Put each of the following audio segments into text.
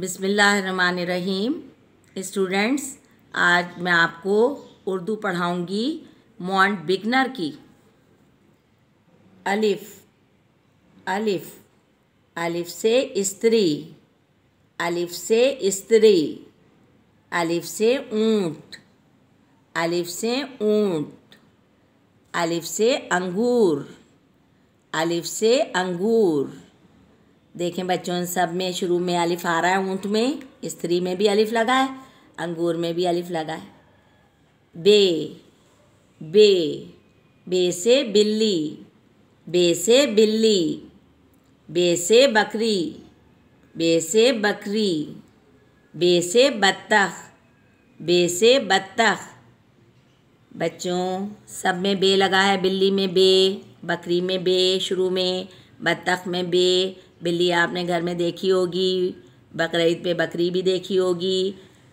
बिसमीम स्टूडेंट्स आज मैं आपको उर्दू पढ़ाऊंगी मॉन्ट बिगनर की अलिफ अलिफ अलिफ से स्त्री अलिफ से स्त्री अलिफ से ऊंट अलिफ से ऊंट अलिफ से अंगूर अलिफ से अंगूर देखें बच्चों सब में शुरू में अलिफ आ रहा है ऊँट में स्त्री में भी अलिफ लगा है अंगूर में भी अलिफ लगा है बे बे बे से बिल्ली बे से बिल्ली बे से बकरी बे से बकरी बे से बत्तख बे से बत्तख बच्चों सब में बे लगा है बिल्ली में बे बकरी में बे शुरू में बत्तख में बे बिल्ली आपने घर में देखी होगी बकरीद पे बकरी भी देखी होगी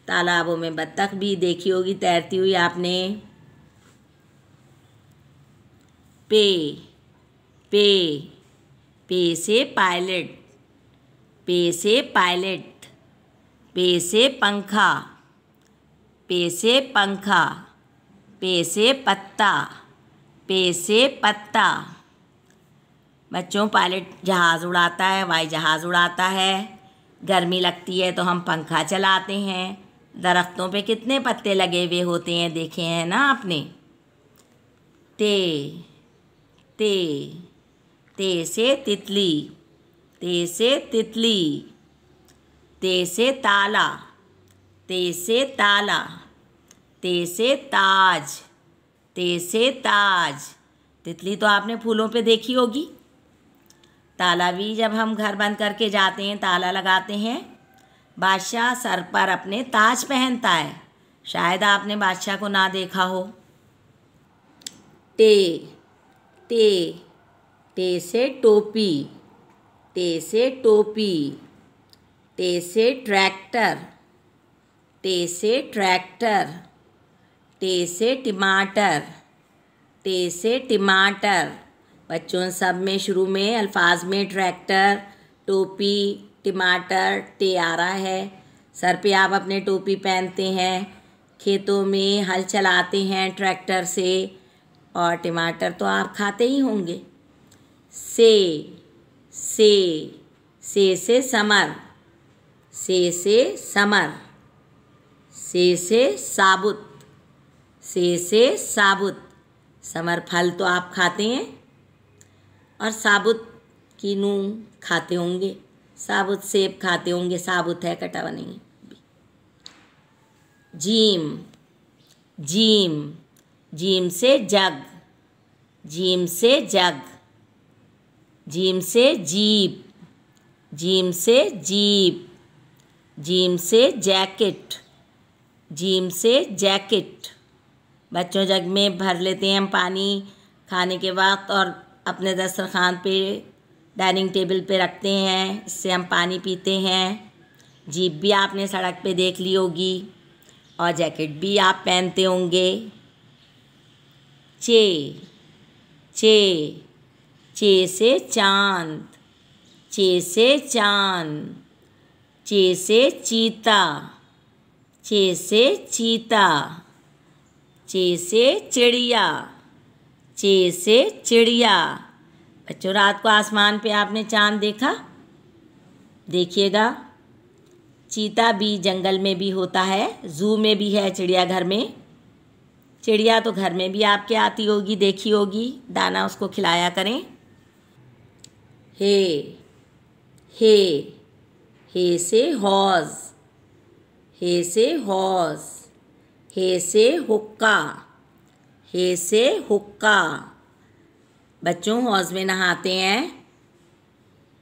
तालाबों में बत्तख भी देखी होगी तैरती हुई आपने पे पे पे से पायलट पे से पायलट पे से पंखा पे से पंखा पे से पत्ता पे से पत्ता बच्चों पायलट जहाज़ उड़ाता है वाई जहाज़ उड़ाता है गर्मी लगती है तो हम पंखा चलाते हैं दरख्तों पे कितने पत्ते लगे हुए होते हैं देखे हैं ना आपने ते ते ते से तितली ते से तितली ते से ताला ते से ताला ते से ताज ते से ताज तितली तो आपने फूलों पे देखी होगी ताला भी जब हम घर बंद करके जाते हैं ताला लगाते हैं बादशाह सर पर अपने ताज पहनता है शायद आपने बादशाह को ना देखा हो टे टे टे से टोपी टे से टोपी टे से ट्रैक्टर टे से ट्रैक्टर टे से टमाटर टे से टमाटर बच्चों सब में शुरू में अल्फाज में ट्रैक्टर टोपी टमाटर टियारा है सर पे आप अपने टोपी पहनते हैं खेतों में हल चलाते हैं ट्रैक्टर से और टमाटर तो आप खाते ही होंगे से से से से समर से से समर से से साबुत से से साबुत समर फल तो आप खाते हैं और साबुत की नू खाते होंगे साबुत सेब खाते होंगे साबुत है कटा हुआ नहीं जीम जीम जीम से जग जीम से जग जीम से जीप जीम से जीप जीम से जैकेट जीम से जैकेट बच्चों जग में भर लेते हैं हम पानी खाने के वक्त और अपने दस्तरखान पे डाइनिंग टेबल पे रखते हैं इससे हम पानी पीते हैं जीप भी आपने सड़क पे देख ली होगी और जैकेट भी आप पहनते होंगे चे चे चे से चांद चे से चांद चे से चीता चे से चीता चे से चिड़िया चे से चिड़िया बच्चों रात को आसमान पे आपने चांद देखा देखिएगा चीता भी जंगल में भी होता है जू में भी है चिड़ियाघर में चिड़िया तो घर में भी आपके आती होगी देखी होगी दाना उसको खिलाया करें हे हे हे से हौज़ हे से हौज़ हे से हुक्का हे से हुक्का बच्चों हौज में नहाते हैं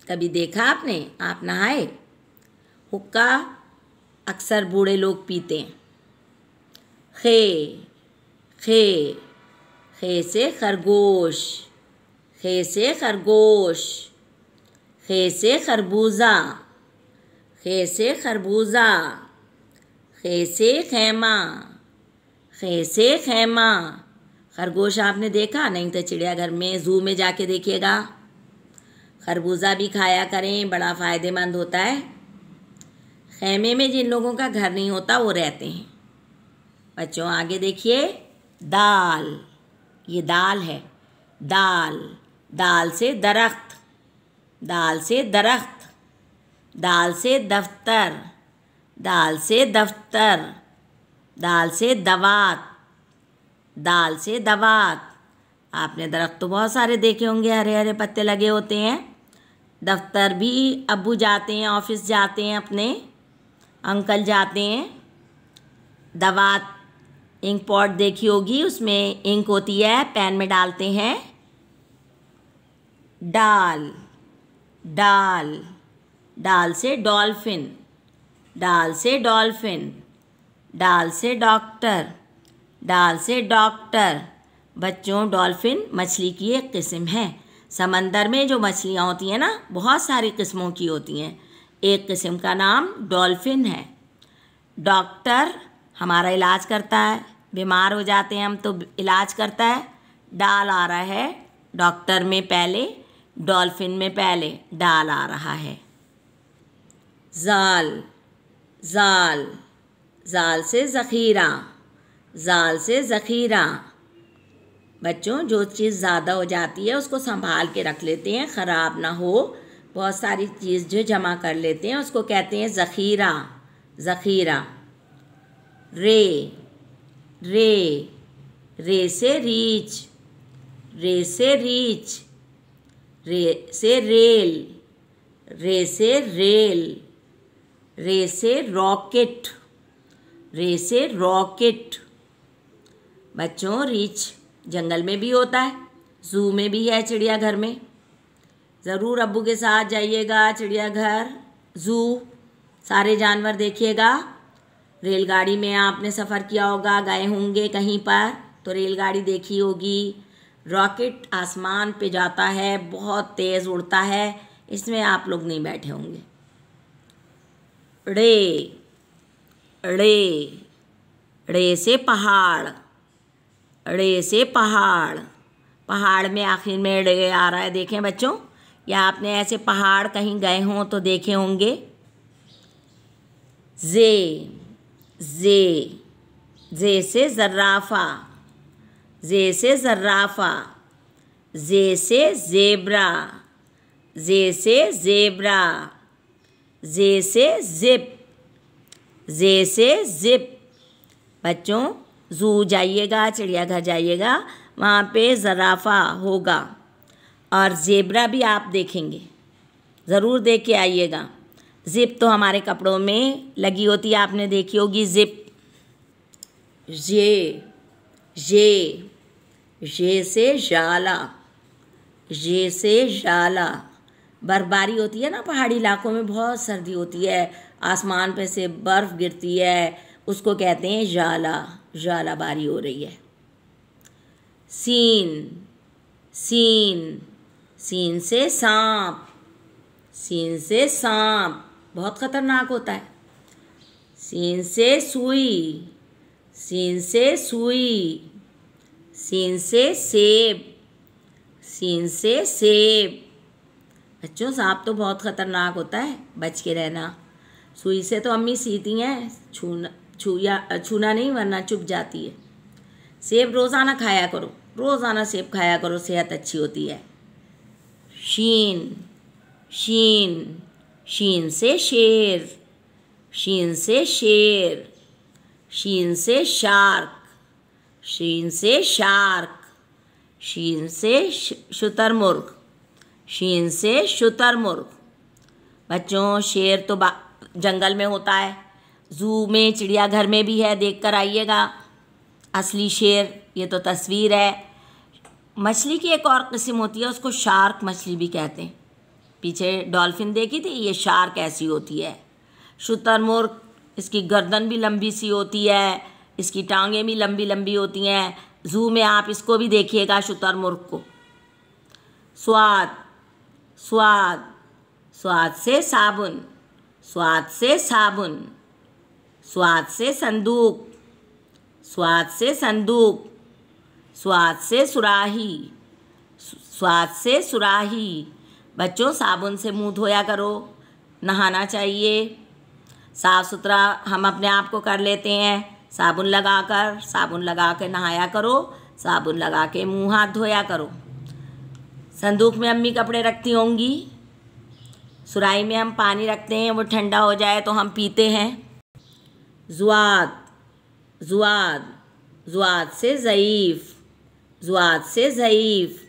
कभी देखा आपने आप नहाए हुक्का अक्सर बूढ़े लोग पीते हैं खे खे खे से खरगोश खे से खरगोश खे से खरबूजा खे से खरबूजा खे से खेमा खे से खेमा खरगोश आपने देखा नहीं तो चिड़ियाघर में जू में जाके देखिएगा खरबूजा भी खाया करें बड़ा फ़ायदेमंद होता है खेमे में जिन लोगों का घर नहीं होता वो रहते हैं बच्चों आगे देखिए दाल ये दाल है दाल दाल से दरख्त दाल से दरख्त दाल से दफ्तर दाल से दफ्तर दाल से दवात दाल से दवात आपने दरख्त तो बहुत सारे देखे होंगे हरे हरे पत्ते लगे होते हैं दफ्तर भी अबू जाते हैं ऑफिस जाते हैं अपने अंकल जाते हैं दवात इंक पॉट देखी होगी उसमें इंक होती है पैन में डालते हैं डाल डाल डाल से डॉल्फिन डाल से डॉल्फिन डाल से डॉक्टर डाल से डॉक्टर बच्चों डॉल्फिन मछली की एक किस्म है समंदर में जो मछलियाँ होती हैं ना बहुत सारी किस्मों की होती हैं एक किस्म का नाम डॉल्फिन है डॉक्टर हमारा इलाज करता है बीमार हो जाते हैं हम तो इलाज करता है डाल आ रहा है डॉक्टर में पहले डॉल्फिन में पहले डाल आ रहा है जाल जाल जाल से ज़खीरा जाल से ज़ख़ीरा बच्चों जो चीज़ ज़्यादा हो जाती है उसको संभाल के रख लेते हैं ख़राब ना हो बहुत सारी चीज़ जो जमा कर लेते हैं उसको कहते हैं ज़ख़ीरा ज़ख़ीरा रे रे रे से रीच रे से रीच रे से रेल रे से रेल रे से रॉकेट रे से रॉकेट बच्चों रीछ जंगल में भी होता है जू में भी है चिड़ियाघर में ज़रूर अबू के साथ जाइएगा चिड़ियाघर जू सारे जानवर देखिएगा रेलगाड़ी में आपने सफ़र किया होगा गए होंगे कहीं पर तो रेलगाड़ी देखी होगी रॉकेट आसमान पे जाता है बहुत तेज़ उड़ता है इसमें आप लोग नहीं बैठे होंगे अड़े अड़े ड़े से पहाड़ अड़े से पहाड़ पहाड़ में आखिर में अड़े आ रहा है देखें बच्चों या आपने ऐसे पहाड़ कहीं गए हों तो देखे होंगे जे जे जे से जर्राफा जे से जर्राफा जे से ज़ेब्रा जे से ज़ेब्रा जे से जिप जे से जिप बच्चों ज़ू जाइएगा चिड़ियाघर जाइएगा वहाँ पे ज़राफ़ा होगा और ज़ेबरा भी आप देखेंगे ज़रूर देख के आइएगा ज़िप तो हमारे कपड़ों में लगी होती है आपने देखी होगी ज़िप ये ये ये से जाला ये से जाला बर्फबारी होती है ना पहाड़ी इलाकों में बहुत सर्दी होती है आसमान पे से बर्फ़ गिरती है उसको कहते हैं जाला जाला बारी हो रही है सीन सीन सीन से सांप सीन से सांप बहुत खतरनाक होता है सीन से सुई सीन से सुई सीन से सेब सीन से सेब बच्चों सांप तो बहुत खतरनाक होता है बच के रहना सुई से तो अम्मी सीती हैं छूना छूया छूना नहीं वरना चुप जाती है सेब रोज़ाना खाया करो रोज़ाना सेब खाया करो सेहत अच्छी होती है शीन शीन शीन से शेर शीन से शेर शीन से शार्क शीन से शार्क शीन से शुतरमुर्ग शीन से शुतरमुर्ग बच्चों शेर तो जंगल में होता है जू में चिड़ियाघर में भी है देख कर आइएगा असली शेर ये तो तस्वीर है मछली की एक और किस्म होती है उसको शार्क मछली भी कहते हैं पीछे डॉल्फिन देखी थी ये शार्क ऐसी होती है शुतरमुर्ग इसकी गर्दन भी लंबी सी होती है इसकी टांगें भी लंबी लंबी होती हैं जू में आप इसको भी देखिएगा शुतरमुर्ग को स्वाद स्वाद स्वाद से साबुन स्वाद से साबुन स्वाद से संदूक स्वाद से संदूक स्वाद से सुराही स्वाद से सुराही बच्चों साबुन से मुंह धोया करो नहाना चाहिए साफ़ सुथरा हम अपने आप को कर लेते हैं साबुन लगा कर साबुन लगा कर नहाया करो साबुन लगा के मुंह हाथ धोया करो संदूक में अम्मी कपड़े रखती होंगी सुराई में हम पानी रखते हैं वो ठंडा हो जाए तो हम पीते हैं जुआद जुआद जुआद से ज़यीफ़ जुआद से ज़यीफ़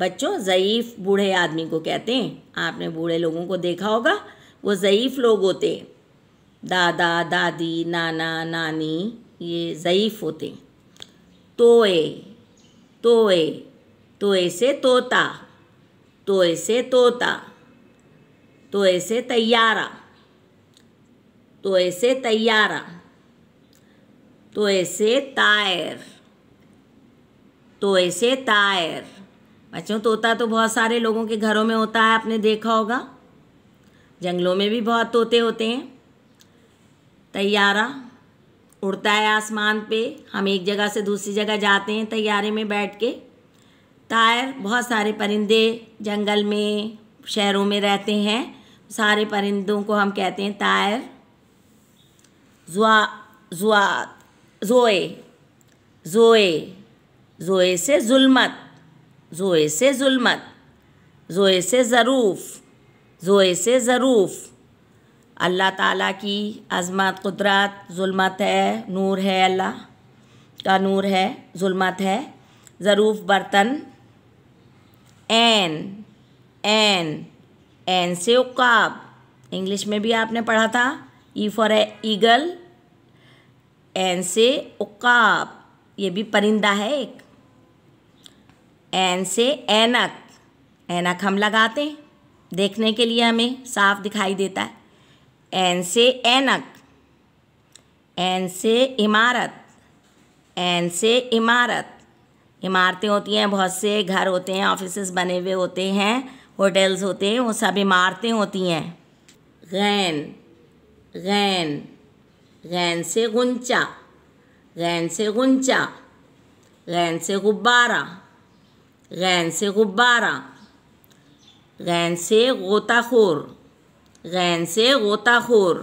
बच्चों ज़यीफ़ बूढ़े आदमी को कहते हैं आपने बूढ़े लोगों को देखा होगा वो ज़यीफ़ लोग होते हैं दादा दादी नाना नानी ये ज़यीफ़ होते हैं तोए तोए तोए से तोता तोए से तोता तोए से तैयारा तो ऐसे तैयारा तो ऐसे तायर तो ऐसे तायर बच्चों तोता तो बहुत सारे लोगों के घरों में होता है आपने देखा होगा जंगलों में भी बहुत तोते होते हैं तैयारा उड़ता है आसमान पे हम एक जगह से दूसरी जगह जाते हैं तैयारे में बैठ के तायर बहुत सारे परिंदे जंगल में शहरों में रहते हैं सारे परिंदों को हम कहते हैं तायर जुआ जुआ जोए जोए जोए से जुलमत जोए से जुलमत जोए से ज़रूफ़ जोए से ज़रूफ़ अल्लाह ताला की अज़मत कुदरत जुलमत है नूर है अल्लाह का नूर है जुलमत है ज़रूफ़ बर्तन एन एन एन से उकाब इंग्लिश में भी आपने पढ़ा था ई फॉर है ईगल एन से उकाब ये भी परिंदा है एक एन से एनक एनक हम लगाते हैं देखने के लिए हमें साफ दिखाई देता है एन से एनक एन से इमारत एन से इमारत इमारतें होती हैं बहुत से घर होते हैं ऑफिस बने हुए होते हैं होटल्स होते हैं वो सब इमारतें होती हैं गैन गैन गैन से गुंचा गैन से गुंचा गैन से गुब्बारा गैन से गुब्बारा गैन से गोताखोर गैन से गोताखोर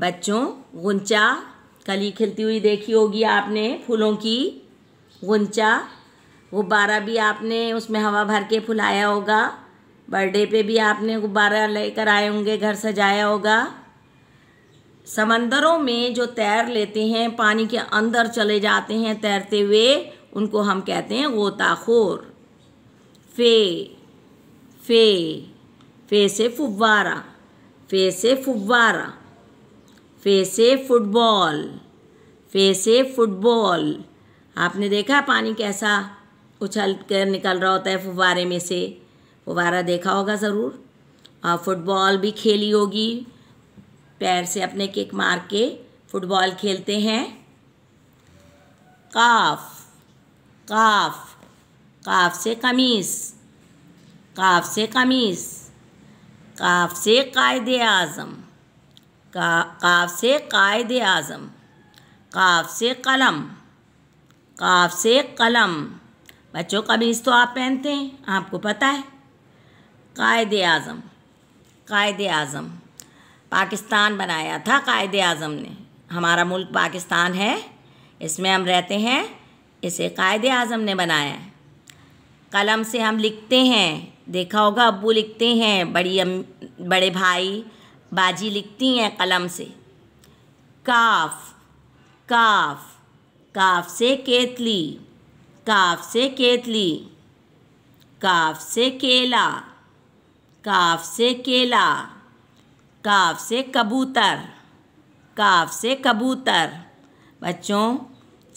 बच्चों गुंचा कली खिलती हुई देखी होगी आपने फूलों की गुंचा गुब्बारा भी आपने उसमें हवा भर के फुलाया होगा बर्थडे पे भी आपने गुब्बारा लेकर आए होंगे घर सजाया होगा समंदरों में जो तैर लेते हैं पानी के अंदर चले जाते हैं तैरते हुए उनको हम कहते हैं गोताखोर फे फे फे से फुब्बारा फे से फुब्बारा फे से फुटबॉल फे से फुटबॉल आपने देखा पानी कैसा उछल कर निकल रहा होता है फुवारे में से फुवारा देखा होगा ज़रूर और फुटबॉल भी खेली होगी पैर से अपने किक मार के फुटबॉल खेलते हैं काफ काफ काफ से कमीज काफ से कमीज काफ से कायद आज़म का काफ से कायद आज़म काफ से कलम काफ से कलम बच्चों कमीज़ तो आप पहनते हैं आपको पता है कायद आज़म कायद आज़म पाकिस्तान बनाया था कायद अज़म ने हमारा मुल्क पाकिस्तान है इसमें हम रहते हैं इसे कायद अज़म ने बनाया है कलम से हम लिखते हैं देखा होगा अबू लिखते हैं बड़ी अम, बड़े भाई बाजी लिखती हैं कलम से काफ काफ काफ से केतली काफ से केतली काफ से केला काफ से केला काफ से कबूतर काफ से कबूतर बच्चों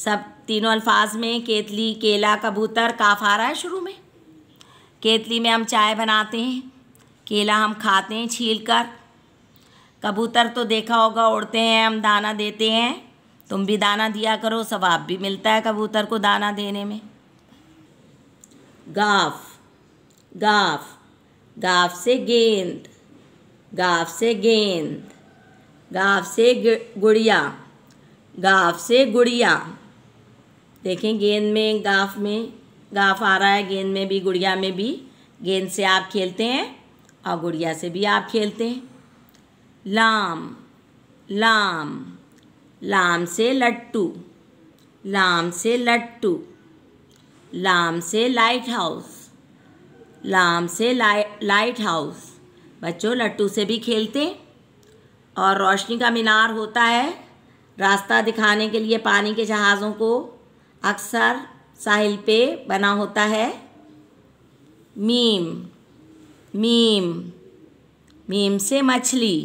सब तीनों अल्फाज में केतली केला कबूतर काफ आ रहा है शुरू में केतली में हम चाय बनाते हैं केला हम खाते हैं छील कर कबूतर तो देखा होगा उड़ते हैं हम दाना देते हैं तुम भी दाना दिया करो सवाब भी मिलता है कबूतर को दाना देने में गाफ गाफ गाफ से गेंद गाफ से गेंद गाव से गुड़िया गाफ से गुड़िया देखें गेंद में गाफ में गाफ आ रहा है गेंद में भी गुड़िया में भी गेंद से आप खेलते हैं और गुड़िया से भी आप खेलते हैं लाम लाम लाम से लट्टू लाम से लट्टू लाम से लाइट हाउस लाम से लाइट हाउस बच्चों लट्टू से भी खेलते और रोशनी का मीनार होता है रास्ता दिखाने के लिए पानी के जहाज़ों को अक्सर साहिल पे बना होता है मीम मीम मीम से मछली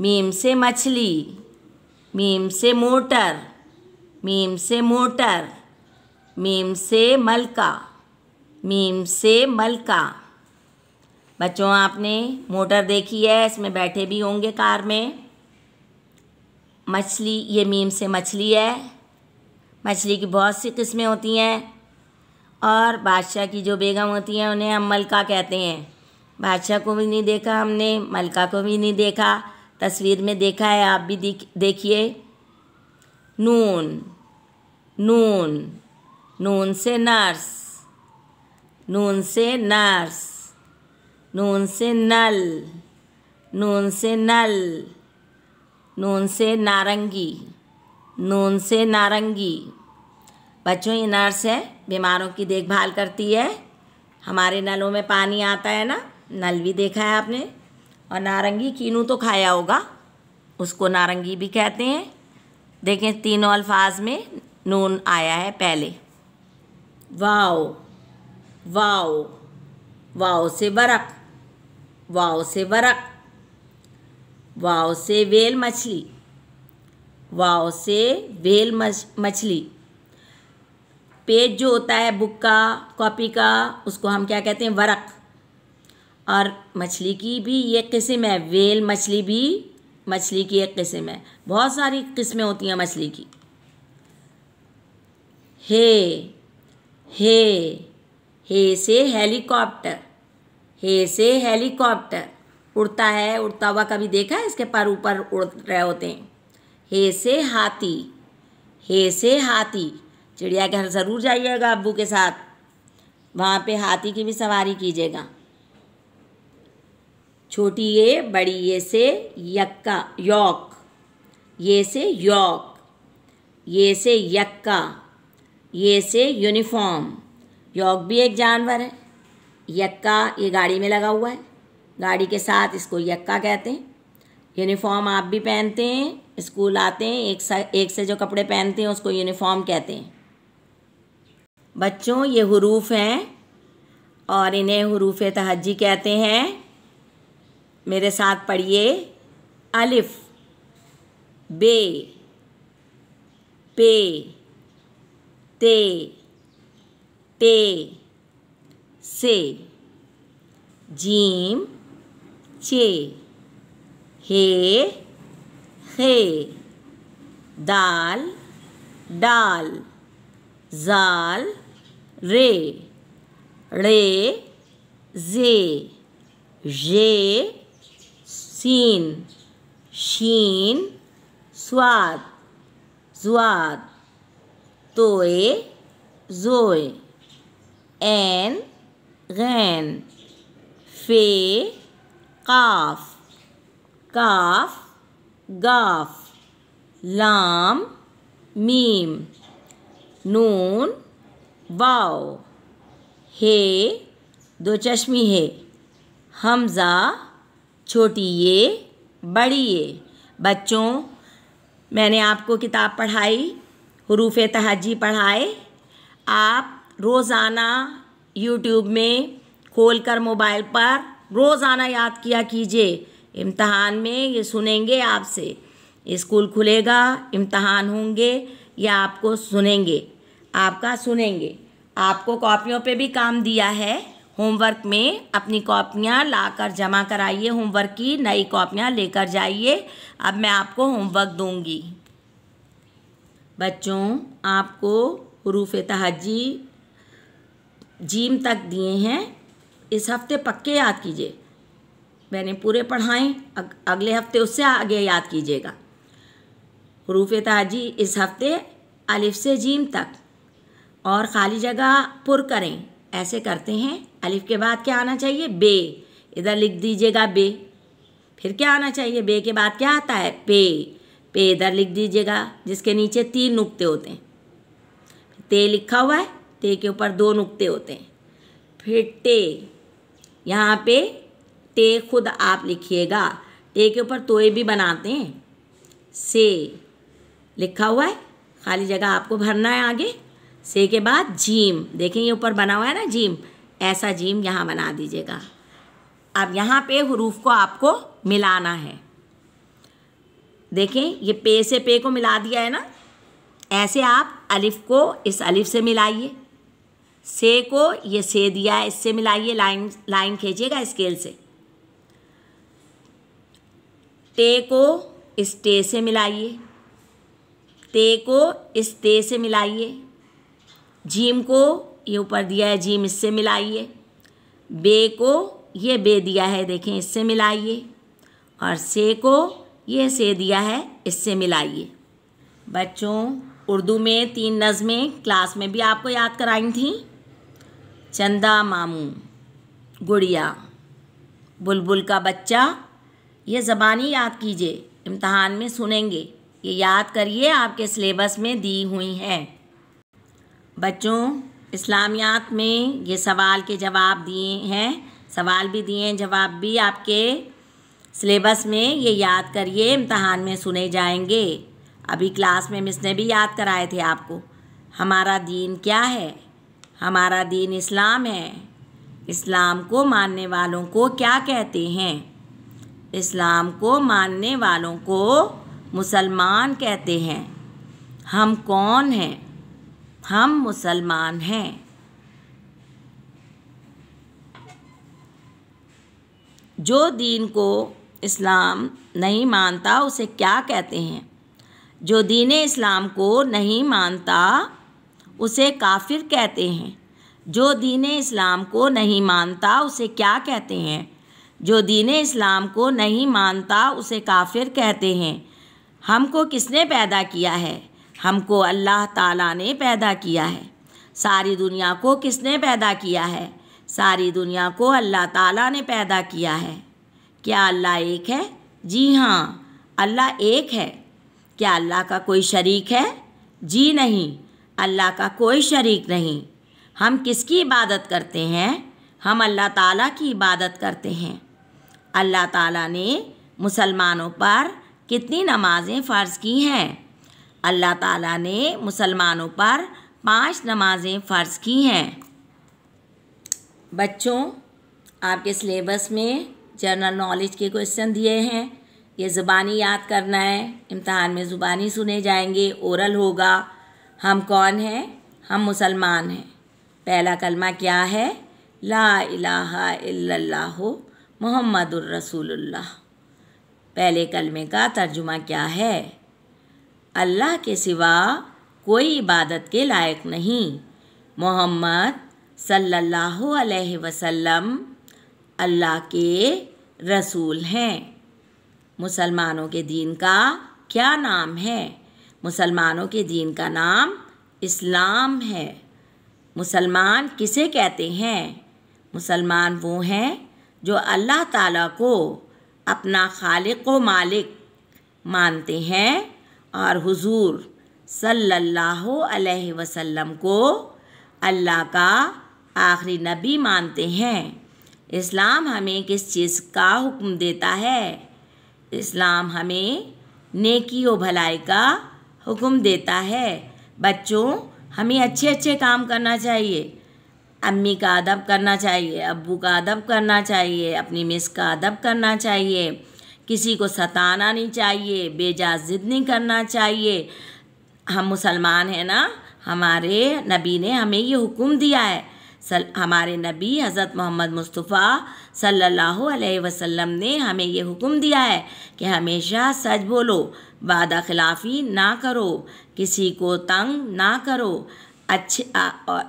मीम से मछली मीम से मोटर मीम से मोटर मीम से मलका मीम से मलका बच्चों आपने मोटर देखी है इसमें बैठे भी होंगे कार में मछली ये मीम से मछली है मछली की बहुत सी किस्में होती हैं और बादशाह की जो बेगम होती हैं उन्हें हम मलका कहते हैं बादशाह को भी नहीं देखा हमने मलका को भी नहीं देखा तस्वीर में देखा है आप भी देखिए नून नून नून से नर्स नून से नर्स नून से नल नून से नल नून से नारंगी नून से नारंगी बच्चों ये नर्स है बीमारों की देखभाल करती है हमारे नलों में पानी आता है ना नल भी देखा है आपने और नारंगी कीनू तो खाया होगा उसको नारंगी भी कहते हैं देखें तीनों अल्फाज में नून आया है पहले वाओ वाओ वाओ से बर्फ़ वाव से वरक वाव से वेल मछली वाव से वेल मछली पेज जो होता है बुक का कॉपी का उसको हम क्या कहते हैं वरक और मछली की भी ये किस्म है वेल मछली भी मछली की एक किस्म है बहुत सारी किस्में होती हैं मछली की हे हे हे से हेलीकॉप्टर हे से हेलीकॉप्टर उड़ता है उड़ता हुआ कभी देखा है इसके पर ऊपर उड़ रहे होते हैं हे से हाथी हे से हाथी चिड़ियाघर ज़रूर जाइएगा अबू के साथ वहाँ पे हाथी की भी सवारी कीजिएगा छोटी ये बड़ी ये से यक्का यौक ये से यौक ये से यक्का ये से यूनिफॉर्म यौक भी एक जानवर है यक्का ये गाड़ी में लगा हुआ है गाड़ी के साथ इसको यक्का कहते हैं यूनिफॉर्म आप भी पहनते हैं स्कूल आते हैं एक सा एक से जो कपड़े पहनते हैं उसको यूनिफॉर्म कहते हैं बच्चों ये हरूफ हैं और इन्हें हरूफ तहजी कहते हैं मेरे साथ पढ़िए अलिफ बे पे ते पे से जीम चे हे हे दाल डाल जाल रे रे जे जे सीन शीन स्वाद स्वाद तोए जोए एन गैन फे काफ काफ गाफ लाम मीम नून वाओ हे दो चश्मी है हमज़ा छोटी ये बड़ी ये बच्चों मैंने आपको किताब पढ़ाई हरूफ तहजी पढ़ाए आप रोज़ाना यूट्यूब में खोलकर मोबाइल पर रोज़ाना याद किया कीजिए इम्तहान में ये सुनेंगे आपसे स्कूल खुलेगा इम्तहान होंगे या आपको सुनेंगे आपका सुनेंगे आपको कॉपियों पे भी काम दिया है होमवर्क में अपनी कॉपियाँ लाकर जमा कराइए होमवर्क की नई कॉपियाँ लेकर जाइए अब मैं आपको होमवर्क दूंगी बच्चों आपको हरूफ तहजी जीम तक दिए हैं इस हफ्ते पक्के याद कीजिए मैंने पूरे पढ़ाए अगले हफ्ते उससे आगे याद कीजिएगा हरूफ ताजी इस हफ्ते अलिफ से जीम तक और खाली जगह पुर करें ऐसे करते हैं अलिफ के बाद क्या आना चाहिए बे इधर लिख दीजिएगा बे फिर क्या आना चाहिए बे के बाद क्या आता है पे पे इधर लिख दीजिएगा जिसके नीचे तीन नुक्ते होते हैं ते लिखा हुआ है ते के ऊपर दो नुक्ते होते हैं फिर टे यहाँ पे टे खुद आप लिखिएगा टे के ऊपर तोए भी बनाते हैं से लिखा हुआ है खाली जगह आपको भरना है आगे से के बाद जीम देखें ये ऊपर बना हुआ है ना जीम ऐसा जीम यहाँ बना दीजिएगा अब यहाँ पे हरूफ को आपको मिलाना है देखें ये पे से पे को मिला दिया है ना ऐसे आप अलिफ को इस अलिफ से मिलाइए से को ये से दिया है इससे मिलाइए लाइन लाइन खींचिएगा स्केल से टे को इस टे से मिलाइए ते को इस ते से मिलाइए जीम को ये ऊपर दिया है जीम इससे मिलाइए बे को ये बे दिया है देखें इससे मिलाइए और से को ये से दिया है इससे मिलाइए बच्चों उर्दू में तीन नज़में क्लास में भी आपको याद कराई थी चंदा मामू गुड़िया बुलबुल का बच्चा ये ज़बानी याद कीजिए इम्तहान में सुनेंगे ये याद करिए आपके सिलेबस में दी हुई हैं बच्चों इस्लामियात में ये सवाल के जवाब दिए हैं सवाल भी दिए हैं जवाब भी आपके सिलेबस में ये याद करिए इम्तहान में सुने जाएंगे अभी क्लास में मिस ने भी याद कराए थे आपको हमारा दीन क्या है हमारा दीन इस्लाम है इस्लाम को मानने वालों को क्या कहते हैं इस्लाम को मानने वालों को मुसलमान कहते हैं हम कौन हैं हम मुसलमान हैं जो दीन को इस्लाम नहीं मानता उसे क्या कहते हैं जो दीन इस्लाम को नहीं मानता उसे काफिर कहते हैं जो दीन इस्लाम को नहीं मानता उसे क्या कहते हैं जो दीन इस्लाम को नहीं मानता उसे काफिर कहते हैं हमको किसने पैदा किया है हमको अल्लाह ताला ने पैदा किया है सारी दुनिया को किसने पैदा किया है सारी दुनिया को अल्लाह ताला ने पैदा किया है क्या अल्लाह एक है जी हाँ अल्लाह एक है क्या अल्लाह का कोई शरीक है जी नहीं अल्लाह का कोई शरीक नहीं हम किसकी इबादत करते हैं हम अल्लाह ताला की इबादत करते हैं अल्लाह ताला ने मुसलमानों पर कितनी नमाज़ें फ़र्ज़ की हैं अल्लाह ताला ने मुसलमानों पर पांच नमाज़ें फ़र्ज़ की हैं बच्चों आपके सिलेबस में जनरल नॉलेज के क्वेश्चन दिए हैं ये ज़ुबानी याद करना है इम्तहान में ज़ुबानी सुने जाएंगे ओरल होगा हम कौन हैं हम मुसलमान हैं पहला कलमा क्या है ला इलाहा इल्लल्लाहु मोहम्मदुर रसूलुल्लाह पहले कलमे का तर्जुमा क्या है अल्लाह के सिवा कोई इबादत के लायक नहीं मोहम्मद सल्लल्लाहु अलैहि वसल्लम अल्लाह के रसूल हैं मुसलमानों के दीन का क्या नाम है मुसलमानों के दीन का नाम इस्लाम है मुसलमान किसे कहते हैं मुसलमान वो हैं जो अल्लाह ताला को अपना खालिक व मालिक मानते हैं और हुजूर सल्लल्लाहु अलैहि वसल्लम को अल्लाह का आखिरी नबी मानते हैं इस्लाम हमें किस चीज़ का हुक्म देता है इस्लाम हमें नेकी व भलाई का हुक्म देता है बच्चों हमें अच्छे अच्छे काम करना चाहिए अम्मी का अदब करना चाहिए अब्बू का अदब करना चाहिए अपनी मिस का अदब करना चाहिए किसी को सताना नहीं चाहिए बेजा जिद नहीं करना चाहिए हम मुसलमान हैं ना हमारे नबी ने हमें ये हुक्म दिया है सल हमारे नबी हज़रत मोहम्मद मुस्तफ़ा सल्लल्लाहु अलैहि वसल्लम ने हमें यह हुक्म दिया है कि हमेशा सच बोलो वादा खिलाफ़ी ना करो किसी को तंग ना करो अच्छे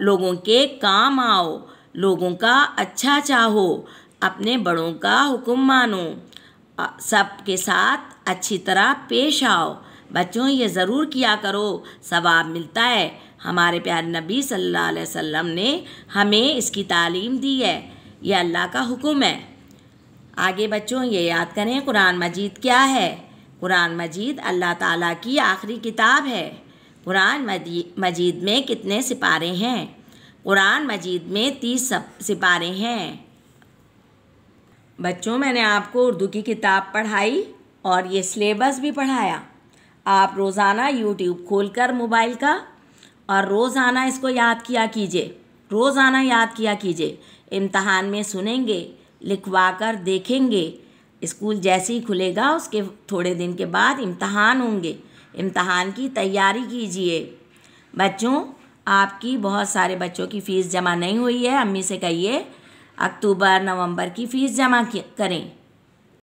लोगों के काम आओ लोगों का अच्छा चाहो अपने बड़ों का हुक्म मानो सबके साथ अच्छी तरह पेश आओ बच्चों ये ज़रूर किया करो सवाब मिलता है हमारे प्यार नबी सल्लल्लाहु अलैहि वसल्लम ने हमें इसकी तालीम दी है ये अल्लाह का हुक्म है आगे बच्चों ये याद करें कुरान मजीद क्या है कुरान मजीद अल्लाह ताला की आखिरी किताब है कुरान मजीद में कितने सिपारे हैं कुरान मजीद में तीस सिपारे हैं बच्चों मैंने आपको उर्दू की किताब पढ़ाई और ये सिलेबस भी पढ़ाया आप रोज़ाना यूट्यूब खोलकर मोबाइल का और रोज़ाना इसको याद किया कीजिए रोज़ाना याद किया कीजिए इम्तहान में सुनेंगे लिखवा कर देखेंगे स्कूल जैसे ही खुलेगा उसके थोड़े दिन के बाद इम्तहान होंगे इम्तहान की तैयारी कीजिए बच्चों आपकी बहुत सारे बच्चों की फ़ीस जमा नहीं हुई है अम्मी से कहिए अक्टूबर नवंबर की फ़ीस जमा करें